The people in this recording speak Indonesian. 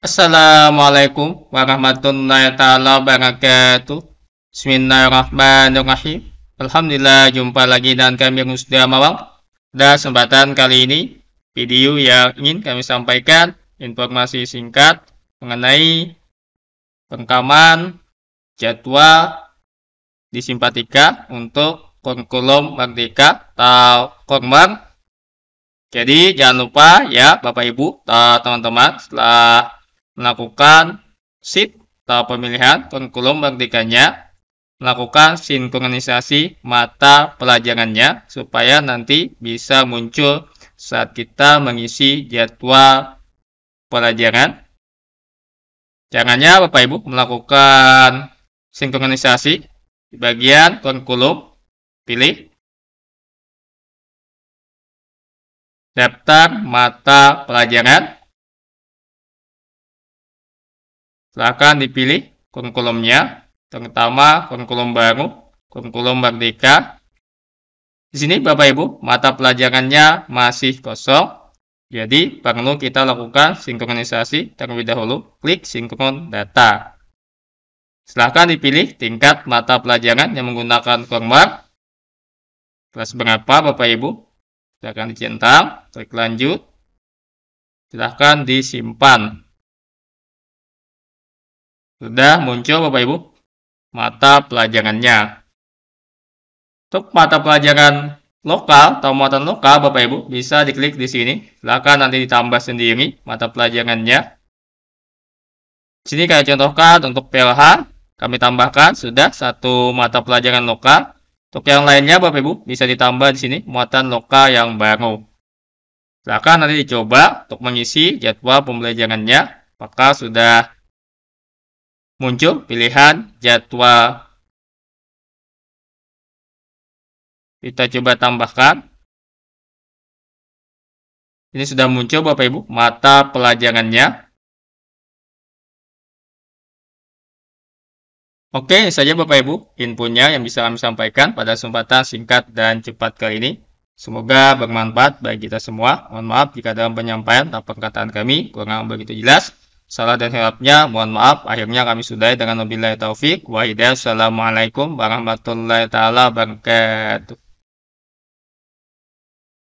Assalamualaikum warahmatullahi taala wabarakatuh. Bismillahirrahmanirrahim. Alhamdulillah jumpa lagi dengan kami sudah Mawang. Dan kesempatan kali ini video yang ingin kami sampaikan informasi singkat mengenai rekaman jadwal di simpatika untuk kurikulum merdeka atau kurmer. Jadi jangan lupa ya Bapak Ibu atau teman-teman setelah melakukan shift atau pemilihan kurikulum merdekanya, melakukan sinkronisasi mata pelajarannya supaya nanti bisa muncul saat kita mengisi jadwal pelajaran. Caranya Bapak Ibu melakukan sinkronisasi di bagian kurikulum, pilih daftar mata pelajaran Silahkan dipilih kurikulumnya, terutama kurikulum baru, kurikulum merdeka. Di sini Bapak Ibu, mata pelajarannya masih kosong. Jadi, perlu kita lakukan sinkronisasi terlebih dahulu. Klik sinkron data. Silahkan dipilih tingkat mata pelajaran yang menggunakan kormar. Kelas berapa Bapak Ibu? Silahkan dicentang, klik lanjut. Silahkan disimpan. Sudah muncul Bapak Ibu mata pelajarannya. Untuk mata pelajaran lokal atau muatan lokal Bapak Ibu bisa diklik di sini. Silakan nanti ditambah sendiri mata pelajarannya. Di sini kayak contohkan untuk PLH kami tambahkan sudah satu mata pelajaran lokal. Untuk yang lainnya Bapak Ibu bisa ditambah di sini muatan lokal yang baru. Silakan nanti dicoba untuk mengisi jadwal pembelajarannya apakah sudah muncul pilihan jadwal. Kita coba tambahkan. Ini sudah muncul Bapak Ibu mata pelajarannya. Oke, saja Bapak Ibu infonya yang bisa kami sampaikan pada kesempatan singkat dan cepat kali ini. Semoga bermanfaat bagi kita semua. Mohon maaf jika dalam penyampaian atau perkataan kami kurang begitu jelas. Salah dan hilapnya, mohon maaf. Akhirnya kami sudahi dengan wabillahi taufik. Wa hidayah. Assalamualaikum warahmatullahi taala wabarakatuh.